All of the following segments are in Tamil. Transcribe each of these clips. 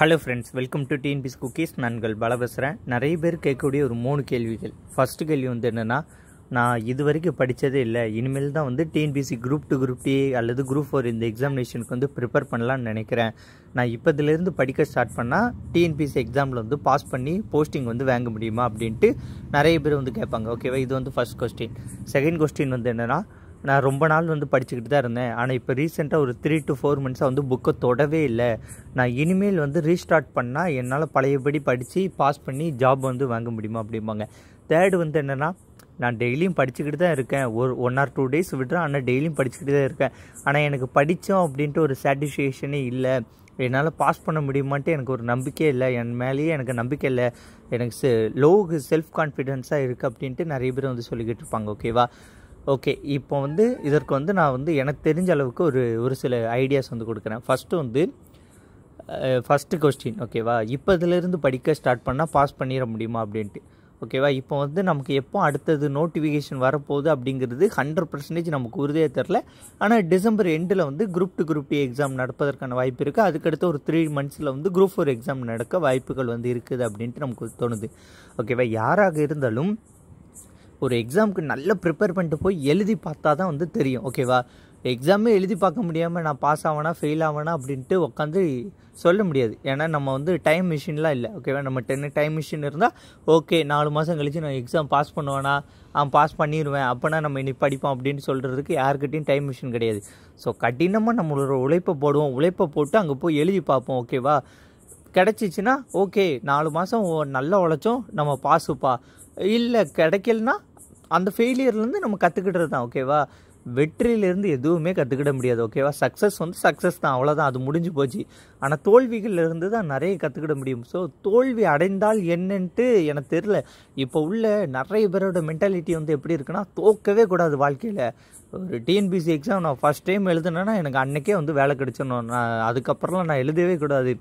hello friends welcome to biz cookies நான்கள் பல பேசுகிறேன் நிறைய பேர் கேட்கக்கூடிய ஒரு மூணு கேள்விகள் ஃபஸ்ட்டு கேள்வி வந்து என்னென்னா நான் இது வரைக்கும் படித்ததே இல்லை இனிமேல் தான் வந்து TNPSC group two group D அல்லது குரூப் ஃபோர் இந்த எக்ஸாமினேஷனுக்கு வந்து ப்ரிப்பேர் பண்ணலான்னு நினைக்கிறேன் நான் இப்போதுலேருந்து படிக்க ஸ்டார்ட் பண்ணால் டிஎன்பிசி எக்ஸாமில் வந்து பாஸ் பண்ணி போஸ்டிங் வந்து வாங்க முடியுமா அப்படின்ட்டு நிறைய பேர் வந்து கேட்பாங்க ஓகேவா இது வந்து ஃபஸ்ட் கொஸ்டின் செகண்ட் கொஸ்டின் வந்து என்னென்னா நான் ரொம்ப நாள் வந்து படிச்சுக்கிட்டு தான் இருந்தேன் ஆனால் இப்போ ரீசெண்டாக ஒரு த்ரீ டு ஃபோர் மந்த்ஸாக வந்து புக்கை தொடவே இல்லை நான் இனிமேல் வந்து ரீஸ்டார்ட் பண்ணால் என்னால் பழையபடி படித்து பாஸ் பண்ணி ஜாப் வந்து வாங்க முடியுமா அப்படிம்பாங்க தேர்டு வந்து என்னென்னா நான் டெய்லியும் படிச்சுக்கிட்டு தான் இருக்கேன் ஒரு ஒன் ஆர் டூ டேஸ் விடுறேன் ஆனால் டெய்லியும் படிச்சுக்கிட்டு தான் இருக்கேன் ஆனால் எனக்கு படித்தோம் அப்படின்ட்டு ஒரு சாட்டிஸ்ஃபேக்ஷனே இல்லை என்னால் பாஸ் பண்ண முடியுமான்ட்டு எனக்கு ஒரு நம்பிக்கை இல்லை என் மேலேயே எனக்கு நம்பிக்கை இல்லை எனக்கு லோவுக்கு செல்ஃப் கான்ஃபிடென்ஸாக இருக்குது அப்படின்ட்டு நிறைய பேர் வந்து சொல்லிக்கிட்டு இருப்பாங்க ஓகேவா ஓகே இப்போ வந்து இதற்கு வந்து நான் வந்து எனக்கு தெரிஞ்ச அளவுக்கு ஒரு ஒரு சில ஐடியாஸ் வந்து கொடுக்குறேன் ஃபஸ்ட்டு வந்து ஃபஸ்ட்டு கொஸ்டின் ஓகேவா இப்போ இதிலேருந்து படிக்க ஸ்டார்ட் பண்ணால் பாஸ் பண்ணிட முடியுமா அப்படின்ட்டு ஓகேவா இப்போ வந்து நமக்கு எப்போ அடுத்தது நோட்டிஃபிகேஷன் வரப்போகுது அப்படிங்கிறது ஹண்ட்ரட் பர்சன்டேஜ் நமக்கு உறுதியாக தெரில ஆனால் டிசம்பர் எண்டில் வந்து group two group D exam நடப்பதற்கான வாய்ப்பு இருக்குது அதுக்கடுத்து ஒரு த்ரீ மந்த்ஸில் வந்து குரூப் ஃபோர் எக்ஸாம் நடக்க வாய்ப்புகள் வந்து இருக்குது அப்படின்ட்டு நமக்கு தோணுது ஓகேவா யாராக இருந்தாலும் ஒரு எக்ஸாமுக்கு நல்லா ப்ரிப்பேர் பண்ணிட்டு போய் எழுதி பார்த்தா தான் வந்து தெரியும் ஓகேவா எக்ஸாமே எழுதி பார்க்க முடியாமல் நான் பாஸ் ஆவேனா ஃபெயில் ஆவேனா அப்படின்ட்டு உட்காந்து சொல்ல முடியாது ஏன்னா நம்ம வந்து டைம் மிஷின்லாம் இல்லை ஓகேவா நம்ம டென் டைம் மிஷின் இருந்தால் ஓகே நாலு மாதம் கழித்து நான் எக்ஸாம் பாஸ் பண்ணுவேனா அவன் பாஸ் பண்ணிடுவேன் அப்போனா நம்ம இனி படிப்போம் அப்படின்னு சொல்கிறதுக்கு யாருக்கிட்டையும் டைம் மிஷின் கிடையாது ஸோ கடினமாக நம்மளோட உழைப்பை போடுவோம் உழைப்பை போட்டு அங்கே போய் எழுதி பார்ப்போம் ஓகேவா கிடச்சிச்சின்னா ஓகே நாலு மாதம் நல்லா உழைச்சோம் நம்ம பாஸுப்பா இல்லை கிடைக்கலனா அந்த ஃபெயிலியர்லேருந்து நம்ம கற்றுக்கிட்டது தான் ஓகேவா வெற்றியிலேருந்து எதுவுமே கற்றுக்கிட முடியாது ஓகேவா சக்ஸஸ் வந்து சக்ஸஸ் தான் அவ்வளோதான் அது முடிஞ்சு போச்சு ஆனால் இருந்து தான் நிறைய கற்றுக்கிட முடியும் ஸோ தோல்வி அடைந்தால் என்னன்ட்டு எனக்கு தெரில இப்போ உள்ள நிறைய பேரோட மென்டாலிட்டி வந்து எப்படி இருக்குன்னா தோக்கவே கூடாது வாழ்க்கையில் ஒரு டிஎன்பிசி எக்ஸாம் நான் ஃபஸ்ட் டைம் எழுதுனேன்னா எனக்கு அன்றைக்கே வந்து வேலை கிடைச்சிடணும் நான் அதுக்கப்புறம்லாம் நான் எழுதவே கூடாது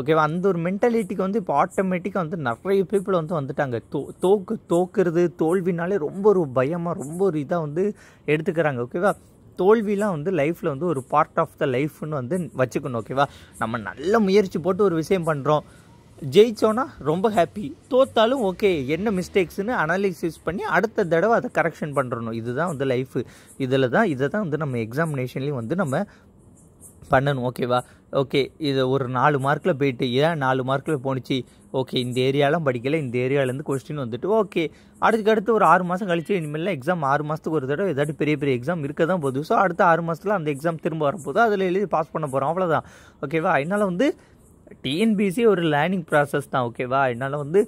ஓகேவா அந்த ஒரு மென்டாலிட்டிக்கு வந்து இப்போ ஆட்டோமேட்டிக்காக வந்து நிறைய பீப்புள் வந்து வந்துட்டாங்க தோ தோக்கு தோக்குறது தோல்வினாலே ரொம்ப ஒரு பயமாக ரொம்ப ஒரு இதாக வந்து எடுத்துக்கிறாங்க ஓகேவா தோல்விலாம் வந்து லைஃப்பில் வந்து ஒரு பார்ட் ஆஃப் த லைஃப்னு வந்து வச்சுக்கணும் ஓகேவா நம்ம நல்ல முயற்சி போட்டு ஒரு விஷயம் பண்ணுறோம் ஜெயித்தோன்னா ரொம்ப ஹாப்பி தோத்தாலும் ஓகே என்ன மிஸ்டேக்ஸ்னு அனாலிசிஸ் பண்ணி அடுத்த தடவை அதை கரெக்ஷன் பண்ணுறணும் இதுதான் வந்து லைஃபு இதில் தான் இதை தான் வந்து நம்ம எக்ஸாமினேஷன்லேயும் வந்து நம்ம பண்ணணும் ஓகேவா ஓகே இது ஒரு நாலு மார்க்கில் போயிட்டு ஏன் நாலு மார்க்கில் போணுச்சு ஓகே இந்த ஏரியாலாம் படிக்கலை இந்த ஏரியாவிலேருந்து கொஸ்டின் வந்துட்டு ஓகே அடுத்துக்கு அடுத்து ஒரு ஆறு மாதம் கழிச்சு இனிமேல் எக்ஸாம் ஆறு மாதத்துக்கு ஒரு தடவை ஏதாவது பெரிய பெரிய எக்ஸாம் இருக்க தான் போகுது ஸோ அடுத்த ஆறு மாதத்தில் அந்த எக்ஸாம் திரும்ப வரப்போது அதில் எழுதி பாஸ் பண்ண போகிறோம் அவ்வளோதான் ஓகேவா அதனால் வந்து டிஎன்பிசி ஒரு லேர்னிங் ப்ராசஸ் தான் ஓகேவா அதனால் வந்து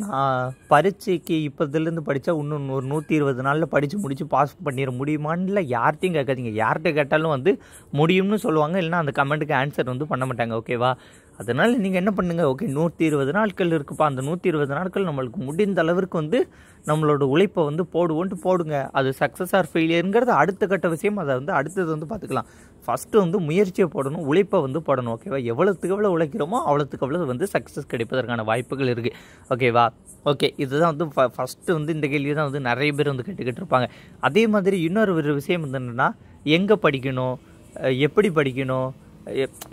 நான் பரீட்சைக்கு இப்போதுலேருந்து படித்தா இன்னும் ஒரு நூற்றி இருபது நாளில் படித்து முடித்து பாஸ் பண்ணிட முடியுமான்னு யார்கிட்டையும் கேட்காதீங்க யார்கிட்ட கேட்டாலும் வந்து முடியும்னு சொல்லுவாங்க இல்லைனா அந்த கமெண்ட்டுக்கு ஆன்சர் வந்து பண்ண மாட்டாங்க ஓகேவா அதனால் நீங்கள் என்ன பண்ணுங்கள் ஓகே நூற்றி இருபது நாட்கள் இருக்குப்பா அந்த நூற்றி இருபது நாட்கள் நம்மளுக்கு முடிந்த அளவிற்கு வந்து நம்மளோட உழைப்பை வந்து போடுவோன்ட்டு போடுங்க அது சக்ஸஸ் ஆர் ஃபெயிலியருங்கிறது அடுத்த கட்ட விஷயம் அதை வந்து அடுத்தது வந்து பார்த்துக்கலாம் ஃபஸ்ட்டு வந்து முயற்சியை போடணும் உழைப்பை வந்து போடணும் ஓகேவா எவ்வளோத்துக்கு எவ்வளோ உழைக்கிறோமோ அவ்வளோத்துக்கு எவ்வளோ வந்து சக்ஸஸ் கிடைப்பதற்கான வாய்ப்புகள் இருக்குது ஓகேவா ஓகே இதுதான் வந்து ஃபஸ்ட்டு வந்து இந்த கேள்வி தான் வந்து நிறைய பேர் வந்து கேட்டுக்கிட்டு இருப்பாங்க அதே மாதிரி இன்னொரு ஒரு விஷயம் வந்து என்னென்னா எங்கே படிக்கணும் எப்படி படிக்கணும்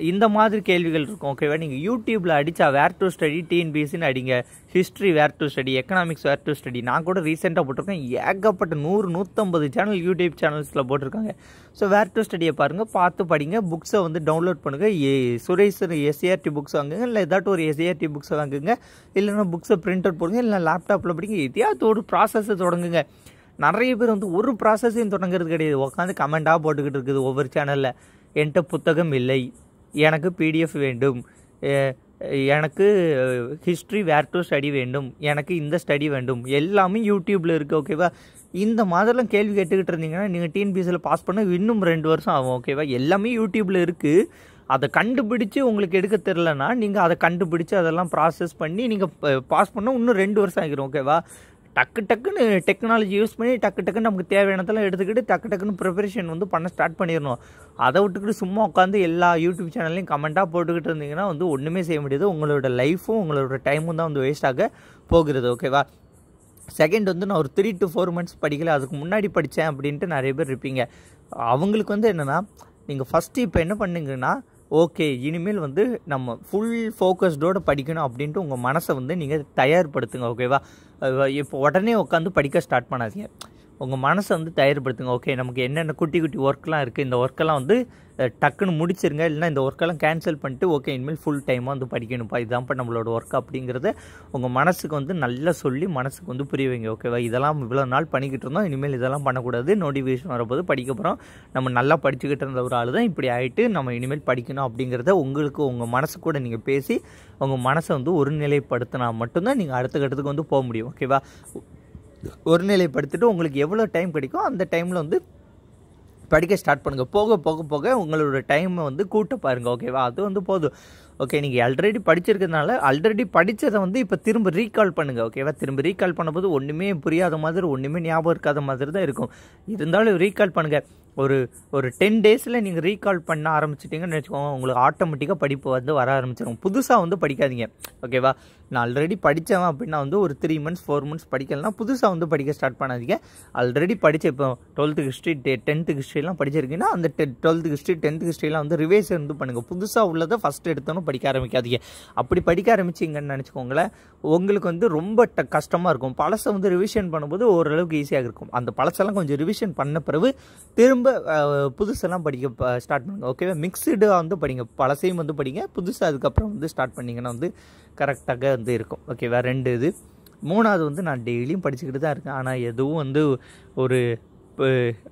இந்த மாதிரி கேள்விகள் இருக்கும் ஓகேவா நீங்கள் யூடியூப்பில் அடித்தா வேர் டு ஸ்டடி டிஎன்பிஎஸ்சின்னு அடிங்க history where to study economics where to study நான் கூட ரீசெண்டாக போட்டிருக்கேன் ஏகப்பட்ட நூறு நூற்றம்பது சேனல் யூடியூப் சேனல்ஸில் போட்டிருக்காங்க ஸோ வேர் டு ஸ்டடியை பாருங்கள் பார்த்து படிங்க புக்ஸை வந்து டவுன்லோட் பண்ணுங்கள் ஏ சுரேஷ் எஸ்ஏஆர்டி புக்ஸ் வாங்குங்க இல்லை ஏதாட்டும் ஒரு எஸ்ஏஆர்டி புக்ஸை வாங்குங்க இல்லைன்னா புக்ஸை பிரிண்ட் அவுட் போடுங்க இல்லை லேப்டாப்பில் படிங்க எதையாவது ஒரு ப்ராசஸை தொடங்குங்க நிறைய பேர் வந்து ஒரு ப்ராசஸையும் தொடங்குறது கிடையாது உட்காந்து கமெண்ட்டாக போட்டுக்கிட்டு இருக்குது ஒவ்வொரு சேனலில் என்கிட்ட புத்தகம் இல்லை எனக்கு பிடிஎஃப் வேண்டும் எனக்கு ஹிஸ்ட்ரி வேர் டு ஸ்டடி வேண்டும் எனக்கு இந்த ஸ்டடி வேண்டும் எல்லாமே யூடியூப்பில் இருக்குது ஓகேவா இந்த மாதிரிலாம் கேள்வி கேட்டுக்கிட்டு இருந்தீங்கன்னா நீங்கள் டிஎன்பிஎஸ்சியில் பாஸ் பண்ண இன்னும் ரெண்டு வருஷம் ஆகும் ஓகேவா எல்லாமே யூடியூப்பில் இருக்குது அதை கண்டுபிடிச்சி உங்களுக்கு எடுக்க தெரிலனா நீங்கள் அதை கண்டுபிடிச்சி அதெல்லாம் ப்ராசஸ் பண்ணி நீங்கள் பாஸ் பண்ணால் இன்னும் ரெண்டு வருஷம் ஆகிரும் ஓகேவா டக்கு டக்குன்னு டெக்னாலஜி யூஸ் பண்ணி டக்கு டக்குன்னு நமக்கு தேவையானதெல்லாம் எடுத்துக்கிட்டு டக்கு டக்குன்னு ப்ரிப்பரேஷன் வந்து பண்ண ஸ்டார்ட் பண்ணிடணும் அதை விட்டுக்கிட்டு சும்மா உட்காந்து எல்லா யூடியூப் சேனல்லையும் கமெண்ட்டாக போட்டுக்கிட்டு இருந்தீங்கன்னா வந்து ஒன்றுமே செய்ய முடியாது உங்களோட லைஃப்பும் உங்களோட டைமும் தான் வந்து வேஸ்ட்டாக போகிறது ஓகேவா செகண்ட் வந்து நான் ஒரு த்ரீ டு ஃபோர் மந்த்ஸ் படிக்கல அதுக்கு முன்னாடி படித்தேன் அப்படின்ட்டு நிறைய பேர் இருப்பீங்க அவங்களுக்கு வந்து என்னென்னா நீங்கள் ஃபஸ்ட்டு இப்போ என்ன பண்ணுங்கன்னா ஓகே இனிமேல் வந்து நம்ம ஃபுல் ஃபோக்கஸ்டோடு படிக்கணும் அப்படின்ட்டு உங்கள் மனசை வந்து நீங்கள் தயார்படுத்துங்க ஓகேவா இப்போ உடனே உட்காந்து படிக்க ஸ்டார்ட் பண்ணாதீங்க உங்கள் மனசை வந்து தயார்படுத்துங்க ஓகே நமக்கு என்னென்ன குட்டி குட்டி ஒர்க்கெலாம் இருக்குது இந்த ஒர்க்கெல்லாம் வந்து டக்குன்னு முடிச்சிருங்க இல்லைன்னா இந்த ஒர்க்கெல்லாம் கேன்சல் பண்ணிட்டு ஓகே இனிமேல் ஃபுல் டைமாக வந்து படிக்கணும்ப்பா இதான்ப்பா நம்மளோட ஒர்க் அப்படிங்கிறத உங்கள் மனசுக்கு வந்து நல்லா சொல்லி மனசுக்கு வந்து புரிய வைங்க ஓகேவா இதெல்லாம் இவ்வளோ நாள் பண்ணிக்கிட்டு இருந்தோம் இனிமேல் இதெல்லாம் பண்ணக்கூடாது நோட்டிஃபிகேஷன் வரும்போது படிக்க போகிறோம் நம்ம நல்லா படிச்சுக்கிட்டு இருந்த ஒரு ஆள் தான் இப்படி ஆகிட்டு நம்ம இனிமேல் படிக்கணும் அப்படிங்கிறத உங்களுக்கு உங்கள் மனசு கூட நீங்கள் பேசி உங்கள் மனசை வந்து ஒருநிலைப்படுத்தினா மட்டும்தான் நீங்கள் அடுத்த கட்டத்துக்கு வந்து போக முடியும் ஓகேவா ஒருநிலைப்படுத்திட்டு உங்களுக்கு எவ்வளோ டைம் கிடைக்கும் அந்த டைமில் வந்து படிக்க ஸ்டார்ட் பண்ணுங்கள் போக போக போக உங்களோட டைமை வந்து கூட்ட பாருங்கள் ஓகேவா அது வந்து போதும் ஓகே நீங்கள் ஆல்ரெடி படிச்சிருக்கிறதுனால ஆல்ரெடி படித்ததை வந்து இப்போ திரும்ப ரீகால் பண்ணுங்கள் ஓகேவா திரும்ப ரீகால் பண்ணும்போது ஒன்றுமே புரியாத மாதிரி ஒன்றுமே ஞாபகம் இருக்காத மாதிரி தான் இருக்கும் இருந்தாலும் ரீகால் பண்ணுங்கள் ஒரு ஒரு டென் டேஸில் நீங்கள் ரீகால் பண்ண ஆரம்பிச்சிட்டிங்கன்னு நினச்சிக்கோங்க உங்களுக்கு ஆட்டோமேட்டிக்காக படிப்பு வந்து வர ஆரம்பிச்சிடும் புதுசாக வந்து படிக்காதீங்க ஓகேவா நான் ஆல்ரெடி படித்தவன் அப்படின்னா வந்து ஒரு த்ரீ மந்த்ஸ் ஃபோர் மந்த்ஸ் படிக்கலன்னா புதுசாக வந்து படிக்க ஸ்டார்ட் பண்ணாதீங்க ஆல்ரெடி படித்த இப்போ டுவெல்த்து ஹிஸ்ட்ரி டெ டென்த்து ஹிஸ்ட்ரிலாம் படிச்சிருக்கீங்கன்னா அந்த டெ டுவெல்த்து ஹிஸ்ட்ரி டென்த்து ஹிஸ்ட்ரிலாம் வந்து ரிவைஸ் இருந்து பண்ணுங்கள் புதுசாக உள்ளதை ஃபஸ்ட் எடுத்தோன்னு படிக்க ஆரம்பிக்காதீங்க அப்படி படிக்க ஆரம்பிச்சிங்கன்னு நினச்சிக்கோங்களேன் உங்களுக்கு வந்து ரொம்ப ட கஷ்டமாக இருக்கும் பழசை வந்து ரிவிஷன் பண்ணும்போது ஓரளவுக்கு ஈஸியாக இருக்கும் அந்த பழசெல்லாம் கொஞ்சம் ரிவிஷன் பண்ண பிறகு திரும்ப திரும்ப புதுசெல்லாம் படிக்க ஸ்டார்ட் பண்ணுங்கள் ஓகேவா மிக்சடாக வந்து படிங்க பழசையும் வந்து படிங்க புதுசாக அதுக்கப்புறம் வந்து ஸ்டார்ட் பண்ணிங்கன்னா வந்து கரெக்டாக வந்து இருக்கும் ஓகேவா ரெண்டு இது மூணாவது வந்து நான் டெய்லியும் படிச்சுக்கிட்டு தான் இருக்கேன் ஆனால் எதுவும் வந்து ஒரு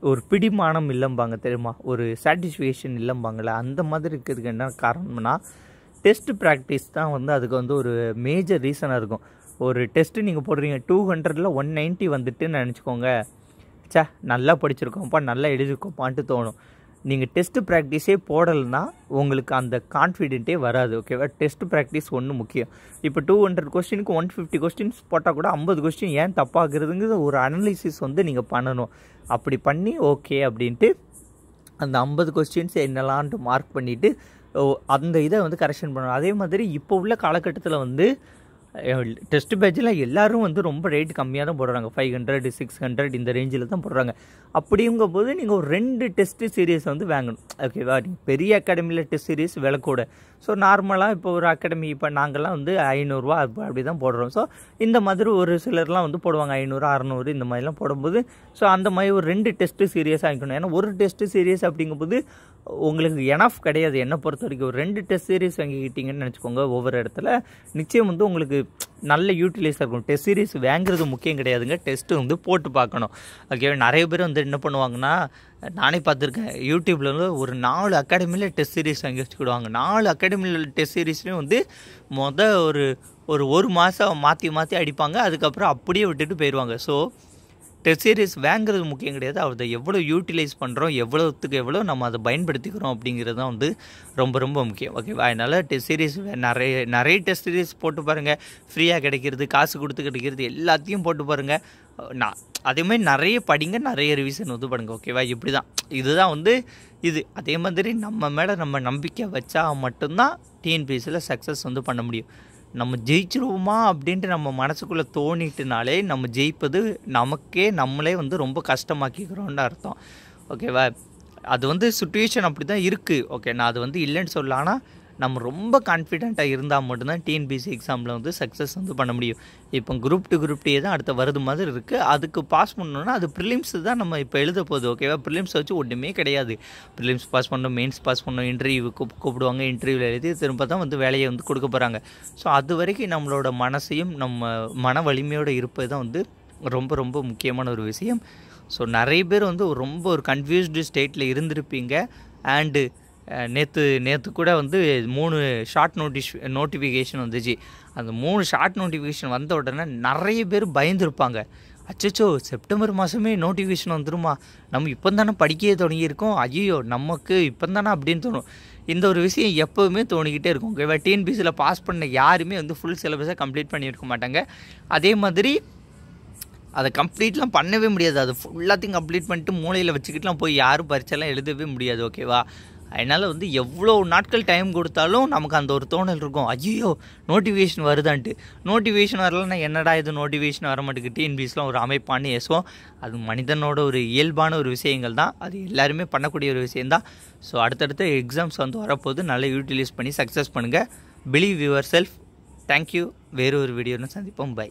ஒரு பிடிமானம் இல்லம்பாங்க தெரியுமா ஒரு சாட்டிஸ்ஃபேக்ஷன் இல்லம்பாங்கள அந்த மாதிரி இருக்கிறதுக்கு என்ன காரணம்னா டெஸ்ட் ப்ராக்டிஸ் தான் வந்து அதுக்கு வந்து ஒரு மேஜர் ரீசனாக இருக்கும் ஒரு டெஸ்ட்டு நீங்கள் போடுறீங்க டூ ஹண்ட்ரடில் ஒன் நைன்ட்டி வந்துட்டுன்னு நினச்சிக்கோங்க சே நல்லா படிச்சிருக்கோம்ப்பா நல்லா எழுதிருக்கோம்ப்பான்ட்டு தோணும் நீங்கள் டெஸ்ட் ப்ராக்டிஸே போடலைன்னா உங்களுக்கு அந்த கான்ஃபிடென்ட்டே வராது ஓகேவா டெஸ்ட் ப்ராக்டிஸ் ஒன்று முக்கியம் இப்போ டூ ஹண்ட்ரட் கொஸ்டினுக்கு ஒன் ஃபிஃப்டி கொஸ்டின்ஸ் போட்டால் கூட ஐம்பது கொஸ்டின் ஏன் தப்பாகிறதுங்கிற ஒரு அனலிசிஸ் வந்து நீங்கள் பண்ணணும் அப்படி பண்ணி ஓகே அப்படின்ட்டு அந்த ஐம்பது கொஸ்டின்ஸ் என்னெல்லான்ட்டு மார்க் பண்ணிவிட்டு அந்த இதை வந்து கரெக்ஷன் பண்ணணும் அதே மாதிரி இப்போ உள்ள காலகட்டத்தில் வந்து டெஸ்ட் பேட்சில் எல்லோரும் வந்து ரொம்ப ரேட் கம்மியாக தான் போடுறாங்க ஃபைவ் ஹண்ட்ரட் சிக்ஸ் ஹண்ட்ரட் இந்த ரேஞ்சில் தான் போடுறாங்க அப்படிங்கும் போது நீங்கள் ஒரு ரெண்டு டெஸ்ட் சீரீஸ் வந்து வாங்கணும் ஓகேவா நீங்கள் பெரிய அகாடமியில் டெஸ்ட் சீரீஸ் விலக்கூட ஸோ நார்மலாக இப்போ ஒரு அகாடமி இப்போ நாங்கள்லாம் வந்து ஐநூறுரூவா அப்போ அப்படி தான் போடுறோம் ஸோ இந்த மாதிரி ஒரு சிலர்லாம் வந்து போடுவாங்க ஐநூறு அறநூறு இந்த மாதிரிலாம் போடும்போது ஸோ அந்த மாதிரி ஒரு ரெண்டு டெஸ்ட்டு சீரியஸாக வாங்கிக்கணும் ஏன்னா ஒரு டெஸ்ட்டு சீரியஸ் அப்படிங்கும்போது உங்களுக்கு எனஃப் கிடையாது என்னை பொறுத்த வரைக்கும் ஒரு ரெண்டு டெஸ்ட் சீரியஸ் வாங்கிக்கிட்டிங்கன்னு நினச்சிக்கோங்க ஒவ்வொரு இடத்துல நிச்சயம் வந்து உங்களுக்கு நல்ல யூட்டிலைஸாக இருக்கும் டெஸ்ட் சீரிஸ் வாங்குறது முக்கியம் கிடையாதுங்க டெஸ்ட்டு வந்து போட்டு பார்க்கணும் ஓகே நிறைய பேர் வந்து என்ன பண்ணுவாங்கன்னா நானே பார்த்துருக்கேன் யூடியூப்பில் வந்து ஒரு நாலு அகாடமியில் டெஸ்ட் சீரிஸ் வாங்கி வச்சுக்கிடுவாங்க நாலு அகாடமியில் டெஸ்ட் சீரிஸ்லேயும் வந்து மொதல் ஒரு ஒரு ஒரு மாதம் மாற்றி மாற்றி அடிப்பாங்க அதுக்கப்புறம் அப்படியே விட்டுட்டு போயிடுவாங்க ஸோ டெஸ்ட் சீரிஸ் வாங்குறது முக்கியம் கிடையாது அதை எவ்வளோ யூட்டிலைஸ் பண்ணுறோம் எவ்வளோத்துக்கு எவ்வளோ நம்ம அதை பயன்படுத்திக்கிறோம் அப்படிங்கிறது தான் வந்து ரொம்ப ரொம்ப முக்கியம் ஓகேவா அதனால் டெஸ்ட் சீரிஸ் நிறைய நிறைய டெஸ்ட் சீரிஸ் போட்டு பாருங்கள் ஃப்ரீயாக கிடைக்கிறது காசு கொடுத்து கிடைக்கிறது எல்லாத்தையும் போட்டு பாருங்கள் நான் அதேமாதிரி நிறைய படிங்க நிறைய ரிவிஷன் வந்து பண்ணுங்க ஓகேவா இப்படி தான் இதுதான் வந்து இது அதே மாதிரி நம்ம மேலே நம்ம நம்பிக்கை வச்சா மட்டும்தான் டிஎன்பிஎஸ்சியில் சக்ஸஸ் வந்து பண்ண முடியும் நம்ம ஜெயிச்சிருவோமா அப்படின்ட்டு நம்ம மனசுக்குள்ளே தோணிட்டுனாலே நம்ம ஜெயிப்பது நமக்கே நம்மளே வந்து ரொம்ப கஷ்டமாக்கிக்கிறோன்னு அர்த்தம் ஓகேவா அது வந்து சுச்சுவேஷன் அப்படி தான் இருக்குது ஓகே நான் அது வந்து இல்லைன்னு சொல்லலாம்னா நம்ம ரொம்ப கான்ஃபிடென்ட்டாக இருந்தால் மட்டும்தான் டிஎன்பிசி எக்ஸாமில் வந்து சக்ஸஸ் வந்து பண்ண முடியும் இப்போ குரூப் டு குரூப் டே தான் அடுத்த வருது மாதிரி இருக்குது அதுக்கு பாஸ் பண்ணணும்னா அது ப்ரிலிம்ஸ் தான் நம்ம இப்போ எழுத போகுது ஓகேவா ப்ரிலிம்ஸ் வச்சு ஒன்றுமே கிடையாது ப்ரிலிம்ஸ் பாஸ் பண்ணணும் மெயின்ஸ் பாஸ் பண்ணணும் இன்டர்வியூ கூப்பிடுவாங்க இன்டர்வியூவில் எழுதி திரும்ப தான் வந்து வேலையை வந்து கொடுக்க போகிறாங்க ஸோ அது வரைக்கும் நம்மளோட மனசையும் நம்ம மன வலிமையோடு இருப்பது தான் வந்து ரொம்ப ரொம்ப முக்கியமான ஒரு விஷயம் ஸோ நிறைய பேர் வந்து ரொம்ப ஒரு கன்ஃபியூஸ்டு ஸ்டேட்டில் இருந்திருப்பீங்க அண்டு நேற்று நேற்று கூட வந்து மூணு ஷார்ட் நோட்டிஷ் நோட்டிஃபிகேஷன் வந்துச்சு அந்த மூணு ஷார்ட் நோட்டிஃபிகேஷன் வந்த உடனே நிறைய பேர் பயந்துருப்பாங்க அச்சோ செப்டம்பர் மாதமே நோட்டிஃபிகேஷன் வந்துருமா நம்ம இப்போ தானே படிக்கவே தொடங்கியிருக்கோம் ஐயோ நமக்கு இப்போ தானே அப்படின்னு தோணும் இந்த ஒரு விஷயம் எப்போவுமே தோணிக்கிட்டே இருக்கும் ஓகேவா டிஎன்பிசியில் பாஸ் பண்ண யாருமே வந்து ஃபுல் சிலபஸை கம்ப்ளீட் பண்ணியிருக்க மாட்டாங்க அதே மாதிரி அதை கம்ப்ளீட்லாம் பண்ணவே முடியாது அது ஃபுல்லாத்தையும் கம்ப்ளீட் பண்ணிட்டு மூளையில் வச்சுக்கிட்டுலாம் போய் யாரும் பரிச்செல்லாம் எழுதவே முடியாது ஓகேவா அதனால் வந்து எவ்வளோ நாட்கள் டைம் கொடுத்தாலும் நமக்கு அந்த ஒரு தோணல் இருக்கும் ஐயோ நோட்டிஃபிகேஷன் வருதான்ட்டு நோட்டிஃபிகேஷன் வரலன்னா என்னடா இது நோட்டிஃபிகேஷன் வர மாட்டேங்குது டிஎன்பிஎஸ்லாம் ஒரு அமைப்பானு ஏசுவோம் அது மனிதனோட ஒரு இயல்பான ஒரு விஷயங்கள் தான் அது எல்லாருமே பண்ணக்கூடிய ஒரு விஷயம் தான் ஸோ அடுத்தடுத்த எக்ஸாம்ஸ் வந்து வரப்போது நல்லா யூட்டிலைஸ் பண்ணி சக்ஸஸ் பண்ணுங்கள் பிலீவ் யுவர் செல்ஃப் தேங்க்யூ வேறு ஒரு வீடியோன்னு சந்திப்போம் பை